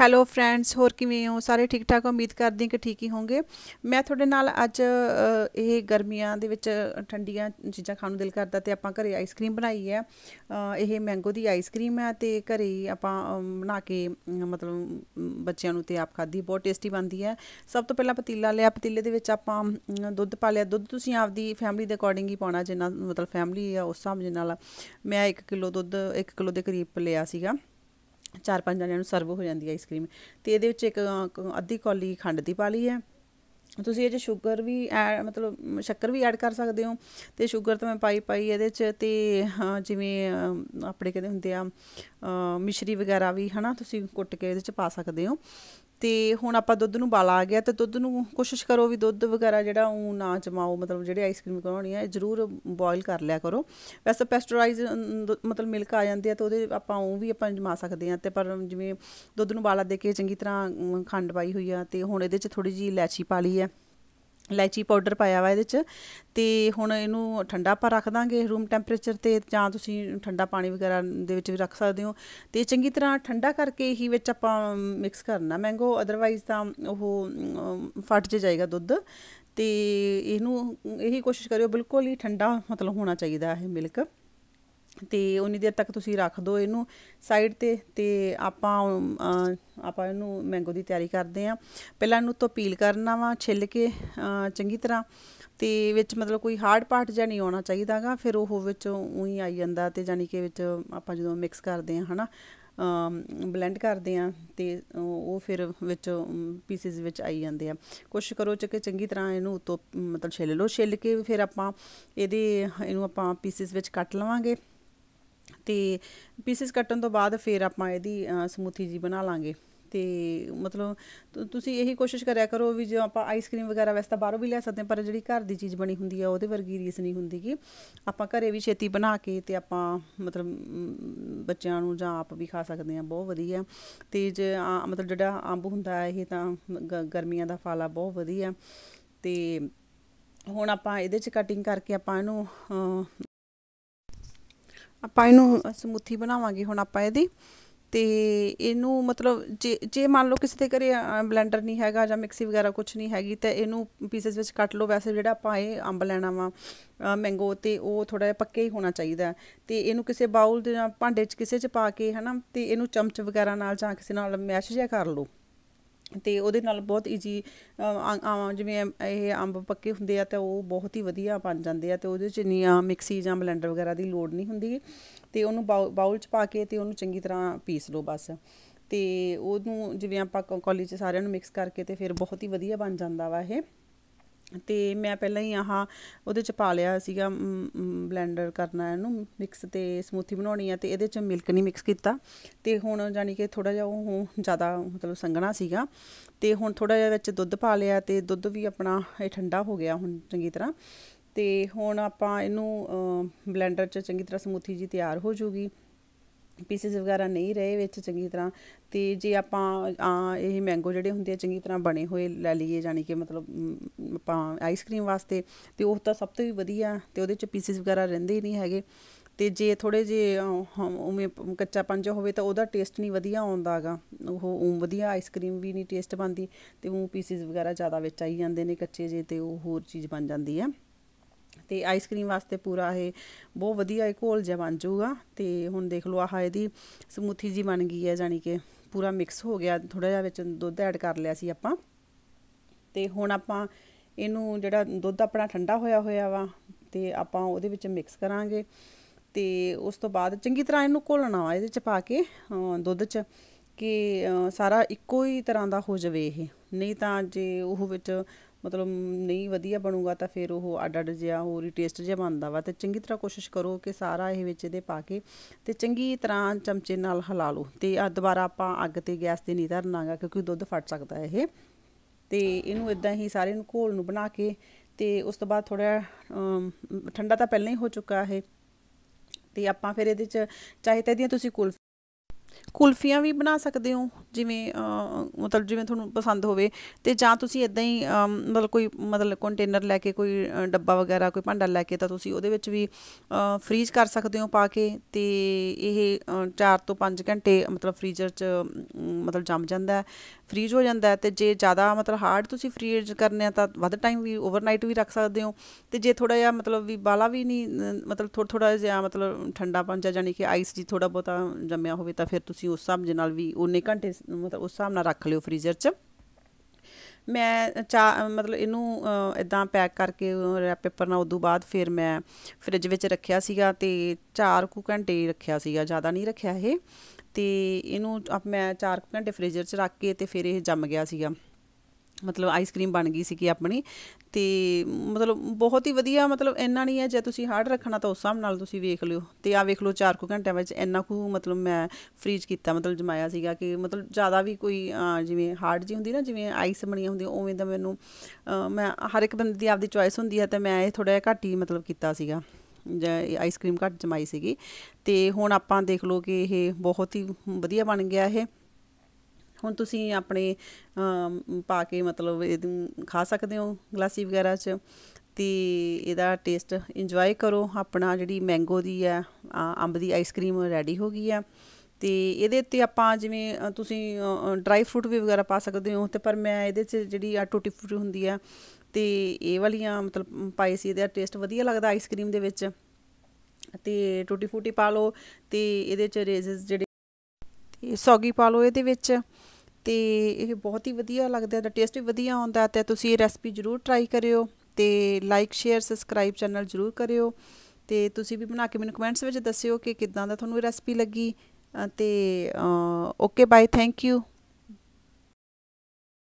hello friends ਹੋਰ ਕਿਵੇਂ ਹੋ ਸਾਰੇ ਠੀਕ ਠਾਕ ਉਮੀਦ ਕਰਦੀ ਹਾਂ ਕਿ ਠੀਕ ਹੀ ਹੋਵੋਗੇ ਮੈਂ ਤੁਹਾਡੇ ਨਾਲ ਅੱਜ ਇਹ ਗਰਮੀਆਂ ਦੇ ਵਿੱਚ ਠੰਡੀਆਂ ਚੀਜ਼ਾਂ ਖਾਣ ਨੂੰ ਦਿਲ ਕਰਦਾ ਤੇ ਆਪਾਂ ਘਰੇ ਆਈਸਕ੍ਰੀਮ ਬਣਾਈ ਹੈ ਇਹ ਮੈਂਗੋ ਦੀ ਆਈਸਕ੍ਰੀਮ ਹੈ ਤੇ ਘਰੇ ਆਪਾਂ ਬਣਾ ਕੇ ਮਤਲਬ ਬੱਚਿਆਂ ਨੂੰ ਤੇ ਆਪ ਖਾਦੀ ਬਹੁਤ ਟੇਸਟੀ ਬਣਦੀ ਹੈ ਸਭ ਤੋਂ ਪਹਿਲਾਂ ਪਤੀਲਾ ਲਿਆ ਪਤੀਲੇ ਦੇ ਵਿੱਚ ਆਪਾਂ ਦੁੱਧ ਪਾ ਲਿਆ ਦੁੱਧ ਤੁਸੀਂ ਆਪਦੀ ਫੈਮਿਲੀ ਦੇ ਅਕੋਰਡਿੰਗ ਹੀ ਪਾਉਣਾ ਜਿੰਨਾ ਮਤਲਬ ਫੈਮਿਲੀ ਆ ਉਸ ਸਮਝ ਨਾਲ ਮੈਂ 1 ਕਿਲੋ ਦੁੱਧ 1 ਕਿਲੋ ਦੇ ਕਰੀਬ ਲਿਆ ਸੀਗਾ ਚਾਰ ਪੰਜ ਜਣਿਆਂ ਨੂੰ ਸਰਵ ਹੋ ਜਾਂਦੀ ਹੈ ਆਈਸਕ੍ਰੀਮ ਤੇ ਇਹਦੇ ਵਿੱਚ ਇੱਕ ਅੱਧੀ ਕੌਲੀ ਖੰਡ ਦੀ ਪਾ ਲਈ ਹੈ ਤੁਸੀਂ ਇਹ ਚ ਸ਼ੂਗਰ ਵੀ ਮਤਲਬ ਸ਼ੱਕਰ ਵੀ ਐਡ ਕਰ ਸਕਦੇ ਹੋ ਤੇ ਸ਼ੂਗਰ ਤਾਂ ਮੈਂ ਪਾਈ ਪਾਈ ਇਹਦੇ ਚ ਤੇ ਜਿਵੇਂ ਆਪਣੇ ਕਹਿੰਦੇ ਹੁੰਦੇ ਆ ਮਿਸ਼ਰੀ ਵਗੈਰਾ ਵੀ ਹਨਾ ਤੁਸੀਂ ਕੁੱਟ ਕੇ ਇਹਦੇ ਚ ਪਾ ਸਕਦੇ ਹੋ ਤੇ ਹੁਣ ਆਪਾਂ ਦੁੱਧ ਨੂੰ ਬਾਲਾ ਆ ਗਿਆ ਤੇ ਦੁੱਧ ਨੂੰ ਕੋਸ਼ਿਸ਼ ਕਰੋ ਵੀ ਦੁੱਧ ਵਗੈਰਾ ਜਿਹੜਾ ਉਹ ਨਾ ਜਮਾਓ ਮਤਲਬ ਜਿਹੜੇ ਆਈਸਕ੍ਰੀਮ ਬਣਾਉਣੀ ਹੈ ਜ਼ਰੂਰ ਬੋਇਲ ਕਰ ਲਿਆ ਕਰੋ ਵੈਸੇ ਪੈਸਟਰਾਈਜ਼ ਮਤਲਬ ਮਿਲਕ ਆ ਜਾਂਦੀ ਹੈ ਤਾਂ ਉਹਦੇ ਆਪਾਂ ਉਹ ਵੀ ਆਪਾਂ ਜਮਾ ਸਕਦੇ ਹਾਂ ਤੇ ਪਰ ਜਿਵੇਂ ਦੁੱਧ ਨੂੰ ਬਾਲਾ ਦੇ ਕੇ ਚੰਗੀ ਤਰ੍ਹਾਂ ਖੰਡ ਪਾਈ ਹੋਈ ਆ ਤੇ ਹੁਣ ਇਹਦੇ 'ਚ ਥੋੜੀ ਜੀ ਇਲਾਚੀ ਪਾ ਲਈ ਹੈ ਇਲਾਇਚੀ ਪਾਊਡਰ ਪਾਇਆ ਵਾ ਇਹਦੇ ਚ ਤੇ ਹੁਣ ਇਹਨੂੰ ਠੰਡਾ ਆਪਾਂ ਰੱਖ ਦਾਂਗੇ ਰੂਮ ਟੈਂਪਰੇਚਰ ਤੇ ਜਾਂ ਤੁਸੀਂ ਠੰਡਾ ਪਾਣੀ ਵਗੈਰਾ ਦੇ ਵਿੱਚ ਵੀ ਰੱਖ ਸਕਦੇ ਹੋ ਤੇ ਚੰਗੀ ਤਰ੍ਹਾਂ ਠੰਡਾ ਕਰਕੇ ਹੀ ਵਿੱਚ ਆਪਾਂ ਮਿਕਸ ਕਰਨਾ ਮੈਂਗੋ ਅਦਰਵਾਈਜ਼ ਤਾਂ ਉਹ ਫਟ ਜਾਏਗਾ ਦੁੱਧ ਤੇ ਇਹਨੂੰ ਇਹੀ ਕੋਸ਼ਿਸ਼ ਕਰਿਓ ਬਿਲਕੁਲ ਹੀ ਠੰਡਾ ਮਤਲਬ ਹੋਣਾ ਚਾਹੀਦਾ ਇਹ ਮਿਲਕ ਤੇ ਉਨੀ ਦੇਰ ਤੱਕ ਤੁਸੀਂ ਰੱਖ ਦਿਓ ਇਹਨੂੰ ਸਾਈਡ ਤੇ ਤੇ ਆਪਾਂ ਆਪਾਂ ਇਹਨੂੰ ਮੈਂਗੋ ਦੀ ਤਿਆਰੀ ਕਰਦੇ ਆ ਪਹਿਲਾਂ ਇਹਨੂੰ ਤੋਪੀਲ ਕਰਨਾ ਵਾ ਛਿੱਲ ਕੇ ਚੰਗੀ ਤਰ੍ਹਾਂ ਤੇ ਵਿੱਚ ਮਤਲਬ ਕੋਈ ਹਾਰਡ ਪਾਰਟ ਜਾਂ ਨਹੀਂ ਆਉਣਾ ਚਾਹੀਦਾਗਾ ਫਿਰ ਉਹ ਵਿੱਚ ਉਹੀ ਆਈ ਜਾਂਦਾ ਤੇ ਜਾਨੀ ਕਿ ਵਿੱਚ ਆਪਾਂ ਜਦੋਂ ਮਿਕਸ ਕਰਦੇ ਆ ਹਨਾ ਬਲੈਂਡ ਕਰਦੇ ਆ ਤੇ ਉਹ ਫਿਰ ਵਿੱਚ ਪੀਸਿਸ ਵਿੱਚ ਆਈ ਜਾਂਦੇ ਆ ਕੋਸ਼ਿਸ਼ ਕਰੋ ਚ ਕਿ ਚੰਗੀ ਤਰ੍ਹਾਂ ਇਹਨੂੰ ਉਤੋਂ ਮਤਲਬ ਛਿੱਲ ਲਓ ਛਿੱਲ ਕੇ ਫਿਰ ਆਪਾਂ ਇਹਦੇ ਇਹਨੂੰ ਆਪਾਂ ਪੀਸਿਸ ਵਿੱਚ ਕੱਟ ਲਵਾਂਗੇ ਤੇ ਪੀਸਿਸ ਕੱਟਣ ਤੋਂ ਬਾਅਦ ਫਿਰ ਆਪਾਂ ਇਹਦੀ ਸਮੂਥੀ ਜੀ ਬਣਾ ਲਾਂਗੇ ਤੇ ਮਤਲਬ ਤੁਸੀਂ ਇਹੀ ਕੋਸ਼ਿਸ਼ ਕਰਿਆ ਕਰੋ ਵੀ ਜੇ ਆਪਾਂ ਆਈਸਕ੍ਰੀਮ ਵਗੈਰਾ ਵੈਸੇ ਤਾਂ ਬਾਹਰੋਂ ਵੀ ਲੈ ਸਕਦੇ ਹਾਂ ਪਰ ਜਿਹੜੀ ਘਰ ਦੀ ਚੀਜ਼ ਬਣੀ ਹੁੰਦੀ ਆ ਉਹਦੇ ਵਰਗੀ ਰੀਸ ਨਹੀਂ ਹੁੰਦੀ ਕਿ ਆਪਾਂ ਘਰੇ ਵੀ ਛੇਤੀ ਬਣਾ ਕੇ ਤੇ ਆਪਾਂ ਮਤਲਬ ਬੱਚਿਆਂ ਨੂੰ ਜਾਂ ਆਪ ਵੀ ਖਾ ਸਕਦੇ ਹਾਂ ਬਹੁਤ ਵਧੀਆ ਤੇ ਜੇ ਮਤਲਬ ਜਿਹੜਾ ਅੰਬ ਹੁੰਦਾ ਇਹ ਤਾਂ ਗਰਮੀਆਂ ਦਾ ਫਲ ਆ ਬਹੁਤ ਵਧੀਆ ਤੇ ਹੁਣ ਆਪਾਂ ਇਹਦੇ ਚ ਕਟਿੰਗ ਕਰਕੇ ਆਪਾਂ ਇਹਨੂੰ ਆਪਾਂ ਇਹਨੂੰ ਸਮੂਥੀ ਬਣਾਵਾਂਗੇ ਹੁਣ ਆਪਾਂ ਇਹਦੀ ਤੇ ਇਹਨੂੰ ਮਤਲਬ ਜੇ ਜੇ ਮੰਨ ਲਓ ਕਿਸੇ ਦੇ ਘਰੇ ਬਲੈਂਡਰ ਨਹੀਂ ਹੈਗਾ ਜਾਂ ਮਿਕਸੀ ਵਗੈਰਾ ਕੁਝ ਨਹੀਂ ਹੈਗੀ ਤਾਂ ਇਹਨੂੰ ਪੀਸਸ ਵਿੱਚ ਕੱਟ ਲਓ ਵੈਸੇ ਜਿਹੜਾ ਆਪਾਂ ਇਹ ਅੰਬ ਲੈਣਾ ਵਾ ਮੈਂਗੋ ਤੇ ਉਹ ਥੋੜਾ ਜਿਹਾ ਪੱਕੇ ਹੀ ਹੋਣਾ ਚਾਹੀਦਾ ਤੇ ਇਹਨੂੰ ਕਿਸੇ ਬਾਉਲ ਦੇ ਜਾਂ ਭਾਂਡੇ 'ਚ ਕਿਸੇ 'ਚ ਪਾ ਕੇ ਹਨਾ ਤੇ ਇਹਨੂੰ ਚਮਚ ਵਗੈਰਾ ਨਾਲ ਜਾਂ ਕਿਸੇ ਨਾਲ ਮੈਸ਼ ਜਿਹਾ ਕਰ ਲਓ ਤੇ ਉਹਦੇ ਨਾਲ ਬਹੁਤ ਈਜੀ ਜਿਵੇਂ ਇਹ ਅੰਬ ਪੱਕੇ ਹੁੰਦੇ ਆ ਤਾਂ ਉਹ ਬਹੁਤ ਹੀ ਵਧੀਆ ਬਣ ਜਾਂਦੇ ਆ ਤੇ ਉਹਦੇ 'ਚ ਨਹੀਂ ਆ ਮਿਕਸੀ ਜਾਂ ਬਲੈਂਡਰ ਵਗੈਰਾ ਦੀ ਲੋੜ ਨਹੀਂ ਹੁੰਦੀ ਤੇ ਉਹਨੂੰ ਬਾਉਲ 'ਚ ਪਾ ਕੇ ਤੇ ਉਹਨੂੰ ਚੰਗੀ ਤਰ੍ਹਾਂ ਪੀਸ ਲਓ ਬਸ ਤੇ ਉਹਨੂੰ ਜਿਵੇਂ ਆਪਾਂ ਕਾਲਜ 'ਚ ਸਾਰਿਆਂ ਨੂੰ ਮਿਕਸ ਕਰਕੇ ਤੇ ਫਿਰ ਬਹੁਤ ਹੀ ਵਧੀਆ ਬਣ ਜਾਂਦਾ ਵਾ ਇਹ ਤੇ ਮੈਂ ਪਹਿਲਾਂ ਹੀ ਆਹ ਉਹਦੇ ਚ ਪਾ ਲਿਆ ਸੀਗਾ ਬਲੈਂਡਰ ਕਰਨਾ ਇਹਨੂੰ ਮਿਕਸ ਤੇ ਸਮੂਥੀ ਬਣਾਉਣੀ ਆ ਤੇ ਇਹਦੇ ਚ ਮਿਲਕ ਨਹੀਂ ਮਿਕਸ ਕੀਤਾ ਤੇ ਹੁਣ ਜਾਨੀ ਕਿ ਥੋੜਾ ਜਿਹਾ ਉਹ ਜ਼ਿਆਦਾ ਮਤਲਬ ਸੰਗਣਾ ਸੀਗਾ ਤੇ ਹੁਣ ਥੋੜਾ ਜਿਹਾ ਵਿੱਚ ਦੁੱਧ ਪਾ ਲਿਆ ਤੇ ਦੁੱਧ ਵੀ ਆਪਣਾ ਇਹ ਠੰਡਾ ਹੋ ਗਿਆ ਹੁਣ ਚੰਗੀ ਤਰ੍ਹਾਂ ਤੇ ਹੁਣ ਆਪਾਂ ਇਹਨੂੰ ਬਲੈਂਡਰ ਚ ਚੰਗੀ ਤਰ੍ਹਾਂ ਸਮੂਥੀ ਜੀ ਤਿਆਰ ਹੋ ਜੂਗੀ ਪੀਸਿਸ ਵਗੈਰਾ ਨਹੀਂ ਰਹੇ ਵਿੱਚ ਚੰਗੀ ਤਰ੍ਹਾਂ ਤੇ ਜੇ ਆਪਾਂ ਆ ਇਹ ਮੈਂਗੋ ਜਿਹੜੇ ਹੁੰਦੇ ਆ ਚੰਗੀ ਤਰ੍ਹਾਂ ਬਣੇ ਹੋਏ ਲੈ ਲਈਏ ਜਾਨੀ ਕਿ ਮਤਲਬ ਆਪਾਂ ਆਈਸਕ੍ਰੀਮ ਵਾਸਤੇ ਤੇ ਉਹ ਤਾਂ ਸਭ ਤੋਂ ਵੀ ਵਧੀਆ ਤੇ ਉਹਦੇ ਚ ਪੀਸਿਸ ਵਗੈਰਾ ਰਹਿੰਦੇ ਹੀ ਨਹੀਂ ਹੈਗੇ ਤੇ ਜੇ ਥੋੜੇ ਜੇ ਉਵੇਂ ਕੱਚਾ ਪੰਜ ਹੋਵੇ ਤਾਂ ਉਹਦਾ ਟੇਸਟ ਨਹੀਂ ਵਧੀਆ ਆਉਂਦਾਗਾ ਉਹ ਉਹ ਵਧੀਆ ਆਈਸਕ੍ਰੀਮ ਵੀ ਨਹੀਂ ਟੇਸਟ ਬਣਦੀ ਤੇ ਉਹ ਪੀਸਿਸ ਵਗੈਰਾ ਜ਼ਿਆਦਾ ਵਿੱਚ ਆਈ ਜਾਂਦੇ ਨੇ ਕੱਚੇ ਜੇ ਤੇ ਉਹ ਹੋਰ ਚੀਜ਼ ਬਣ ਜਾਂਦੀ ਹੈ ਤੇ ਆਈਸਕ੍ਰੀਮ ਵਾਸਤੇ ਪੂਰਾ ਇਹ ਬਹੁਤ ਵਧੀਆ ਇੱਕ ਘੋਲ ਜਿਹਾ ਬਣ ਜਾਊਗਾ ਤੇ ਹੁਣ ਦੇਖ ਲਓ ਆਹ ਇਹਦੀ ਸਮੂਥੀ ਜੀ ਬਣ ਗਈ ਹੈ ਜਾਨੀ ਕਿ ਪੂਰਾ ਮਿਕਸ ਹੋ ਗਿਆ ਥੋੜਾ ਜਿਹਾ ਵਿੱਚ ਦੁੱਧ ਐਡ ਕਰ ਲਿਆ ਸੀ ਆਪਾਂ ਤੇ ਹੁਣ ਆਪਾਂ ਇਹਨੂੰ ਜਿਹੜਾ ਦੁੱਧ ਆਪਣਾ ਠੰਡਾ ਹੋਇਆ ਹੋਇਆ ਵਾ ਤੇ ਆਪਾਂ ਉਹਦੇ ਵਿੱਚ ਮਿਕਸ ਕਰਾਂਗੇ ਤੇ ਉਸ ਤੋਂ ਬਾਅਦ ਚੰਗੀ ਤਰ੍ਹਾਂ ਇਹਨੂੰ ਘੋਲਣਾ ਵਾ ਇਹਦੇ ਚ ਪਾ ਕੇ ਦੁੱਧ ਚ ਕਿ ਸਾਰਾ ਇੱਕੋ ਹੀ ਤਰ੍ਹਾਂ ਦਾ ਹੋ ਜਾਵੇ ਇਹ ਨਹੀਂ ਤਾਂ ਜੇ ਉਹ ਵਿੱਚ ਮਤਲਬ ਨਹੀਂ ਵਧੀਆ ਬਣੂਗਾ ਤਾਂ ਫਿਰ ਉਹ ਅੱਡ ਅੱਡ ਜਿਹਾ ਹੋਰ ਹੀ ਟੇਸਟ ਜਿਹਾ ਬਣਦਾ ਵਾ ਤੇ ਚੰਗੀ ਤਰ੍ਹਾਂ ਕੋਸ਼ਿਸ਼ ਕਰੋ ਕਿ ਸਾਰਾ ਇਹ ਵਿੱਚ ਇਹਦੇ ਪਾ ਕੇ ਤੇ ਚੰਗੀ ਤਰ੍ਹਾਂ ਚਮਚੇ ਨਾਲ ਹਿਲਾ ਲਓ ਤੇ ਆ ਦੁਬਾਰਾ ਆਪਾਂ ਅੱਗ ਤੇ ਗੈਸ ਤੇ ਨਹੀਂ ਧਰਨਾਗਾ ਕਿਉਂਕਿ ਦੁੱਧ ਫਟ ਸਕਦਾ ਹੈ ਇਹ ਤੇ ਇਹਨੂੰ ਇਦਾਂ ਹੀ ਸਾਰੇ ਨੂੰ ਘੋਲ ਨੂੰ ਬਣਾ ਕੇ ਤੇ ਉਸ ਤੋਂ ਬਾਅਦ ਥੋੜਾ ਠੰਡਾ ਤਾਂ ਪਹਿਲਾਂ ਹੀ ਹੋ ਚੁੱਕਾ ਹੈ ਤੇ ਆਪਾਂ ਫਿਰ ਇਹਦੇ ਚ ਚਾਹੇ ਤਾਂ ਇਹਦੀਆਂ ਤੁਸੀਂ ਕੁਲ ਕੁਲਫੀਆਂ ਵੀ ਬਣਾ ਸਕਦੇ ਹੋ ਜਿਵੇਂ ਮਤਲਬ ਜਿਵੇਂ ਤੁਹਾਨੂੰ ਪਸੰਦ ਹੋਵੇ ਤੇ ਜਾਂ ਤੁਸੀਂ ਇਦਾਂ ਹੀ ਮਤਲਬ ਕੋਈ ਮਤਲਬ ਕੰਟੇਨਰ ਲੈ ਕੇ ਕੋਈ ਡੱਬਾ ਵਗੈਰਾ ਕੋਈ ਭਾਂਡਾ ਲੈ ਕੇ ਤਾਂ ਤੁਸੀਂ ਉਹਦੇ ਵਿੱਚ ਵੀ ਫ੍ਰੀਜ਼ ਕਰ ਸਕਦੇ ਹੋ ਪਾ ਕੇ ਤੇ ਇਹ 4 ਤੋਂ 5 ਘੰਟੇ ਮਤਲਬ ਫ੍ਰੀਜ਼ਰ 'ਚ ਮਤਲਬ ਜੰਮ ਜਾਂਦਾ ਫ੍ਰੀਜ਼ ਹੋ ਜਾਂਦਾ ਤੇ ਜੇ ਜ਼ਿਆਦਾ ਮਤਲਬ ਹਾਰਡ ਤੁਸੀਂ ਫ੍ਰੀਜ਼ ਕਰਨੇ ਆ ਤਾਂ ਵੱਧ ਟਾਈਮ ਵੀ ਓਵਰਨਾਈਟ ਵੀ ਰੱਖ ਸਕਦੇ ਹੋ ਤੇ ਜੇ ਥੋੜਾ ਜਿਹਾ ਮਤਲਬ ਵੀ ਬਾਲਾ ਵੀ ਨਹੀਂ ਮਤਲਬ ਥੋੜਾ ਥੋੜਾ ਜਿਹਾ ਮਤਲਬ ਠੰਡਾ ਪੰਜਾ ਜਾਨੀ ਕਿ ਆਈਸ ਜੀ ਥੋੜਾ ਬਹੁਤਾ ਜੰਮਿਆ ਹੋਵੇ ਤਾਂ ਫਿਰ ਤੁਸੀਂ ਤੁਸੀਂ ਉਸ ਹਿਸਾਬ ਦੇ ਨਾਲ ਵੀ ਉਹਨੇ ਘੰਟੇ ਮਤਲਬ ਉਸ ਹਿਸਾਬ ਨਾਲ ਰੱਖ ਲਿਓ ਫ੍ਰੀਜ਼ਰ 'ਚ ਮੈਂ ਚਾ ਮਤਲਬ ਇਹਨੂੰ ਇਦਾਂ ਪੈਕ ਕਰਕੇ ਰੈਪ ਪੇਪਰ ਨਾਲ ਉਦੋਂ ਬਾਅਦ ਫਿਰ ਮੈਂ ਫ੍ਰਿਜ ਵਿੱਚ ਰੱਖਿਆ ਸੀਗਾ ਤੇ 4 ਕੁ ਘੰਟੇ ਰੱਖਿਆ ਸੀਗਾ ਜ਼ਿਆਦਾ ਨਹੀਂ ਰੱਖਿਆ ਇਹ ਤੇ ਇਹਨੂੰ ਮੈਂ 4 ਘੰਟੇ ਫ੍ਰੀਜ਼ਰ 'ਚ ਰੱਖ ਕੇ ਤੇ ਫਿਰ ਇਹ ਜੰਮ ਗਿਆ ਸੀਗਾ ਮਤਲਬ ਆਈਸਕ੍ਰੀਮ ਬਣ ਗਈ ਸੀ ਕਿ ਆਪਣੀ ਤੇ ਮਤਲਬ ਬਹੁਤ ਹੀ ਵਧੀਆ ਮਤਲਬ ਇੰਨਾ ਨਹੀਂ ਹੈ ਜੇ ਤੁਸੀਂ ਹਾਰਡ ਰੱਖਣਾ ਤਾਂ ਉਸ ਹਿਸਾਬ ਨਾਲ ਤੁਸੀਂ ਵੇਖ ਲਿਓ ਤੇ ਆ ਵੇਖ ਲਓ 4 ਕੁ ਘੰਟਿਆਂ ਵਿੱਚ ਇੰਨਾ ਕੁ ਮਤਲਬ ਮੈਂ ਫ੍ਰੀਜ ਕੀਤਾ ਮਤਲਬ ਜਮਾਇਆ ਸੀਗਾ ਕਿ ਮਤਲਬ ਜ਼ਿਆਦਾ ਵੀ ਕੋਈ ਜਿਵੇਂ ਹਾਰਡ ਜੀ ਹੁੰਦੀ ਨਾ ਜਿਵੇਂ ਆਈਸ ਬਣੀਆਂ ਹੁੰਦੀ ਉਵੇਂ ਦਾ ਮੈਨੂੰ ਮੈਂ ਹਰ ਇੱਕ ਬੰਦੇ ਦੀ ਆਪਦੀ ਚੁਆਇਸ ਹੁੰਦੀ ਹੈ ਤੇ ਮੈਂ ਇਹ ਥੋੜਾ ਜਿਹਾ ਘੱਟ ਹੀ ਮਤਲਬ ਕੀਤਾ ਸੀਗਾ ਜੇ ਆਈਸਕ੍ਰੀਮ ਘੱਟ ਜਮਾਈ ਸੀਗੀ ਤੇ ਹੁਣ ਆਪਾਂ ਦੇਖ ਲਓ ਕਿ ਇਹ ਬਹੁਤ ਹੀ ਵਧੀਆ ਬਣ ਗਿਆ ਇਹ ਹੁਣ ਤੁਸੀਂ ਆਪਣੇ ਪਾ ਕੇ ਮਤਲਬ ਇਹ ਖਾ ਸਕਦੇ ਹੋ ਗਲਾਸੀ ਵਗੈਰਾ 'ਚ ਤੇ ਇਹਦਾ ਟੇਸਟ ਇੰਜੋਏ ਕਰੋ ਆਪਣਾ ਜਿਹੜੀ ਮੈਂਗੋ ਦੀ ਆ ਅੰਬ ਦੀ ਆਈਸਕ੍ਰੀਮ ਰੈਡੀ ਹੋ ਗਈ ਆ ਤੇ ਇਹਦੇ ਉੱਤੇ ਆਪਾਂ ਜਿਵੇਂ ਤੁਸੀਂ ਡਰਾਈ ਫਰੂਟ ਵੀ ਵਗੈਰਾ ਪਾ ਸਕਦੇ ਹੋ ਤੇ ਪਰ ਮੈਂ ਇਹਦੇ 'ਚ ਜਿਹੜੀ ਆ ਟੂਟੀ ਫਰੂਟ ਹੁੰਦੀ ਆ ਤੇ ਇਹ ਵਾਲੀਆਂ ਮਤਲਬ ਪਾਈ ਸੀ ਇਹਦਾ ਟੇਸਟ ਵਧੀਆ ਲੱਗਦਾ ਆਈਸਕ੍ਰੀਮ ਦੇ ਵਿੱਚ ਤੇ ਟੂਟੀ ਫੂਟੀ ਪਾ ਲਓ ਤੇ ਇਹਦੇ 'ਚ ਰੇਜ਼ਸ ਜਿਹੜੇ ਇਹ ਸੌਗੀ ਪਾ ਲਓ ਇਹਦੇ ਵਿੱਚ ਤੇ ਇਹ ਬਹੁਤ ਹੀ ਵਧੀਆ ਲੱਗਦਾ ਦਾ ਟੇਸਟ ਵੀ ਵਧੀਆ ਆਉਂਦਾ ਤੇ ਤੁਸੀਂ ਇਹ ਰੈਸਪੀ ਜ਼ਰੂਰ ਟਰਾਈ ਕਰਿਓ ਤੇ ਲਾਈਕ ਸ਼ੇਅਰ ਸਬਸਕ੍ਰਾਈਬ ਚੈਨਲ ਜ਼ਰੂਰ ਕਰਿਓ ਤੇ ਤੁਸੀਂ ਵੀ ਬਣਾ ਕੇ ਮੈਨੂੰ ਕਮੈਂਟਸ ਵਿੱਚ ਦੱਸਿਓ ਕਿ ਕਿੱਦਾਂ ਦਾ ਤੁਹਾਨੂੰ ਇਹ ਰੈਸਪੀ ਲੱਗੀ ਤੇ ਓਕੇ ਬਾਏ ਥੈਂਕ ਯੂ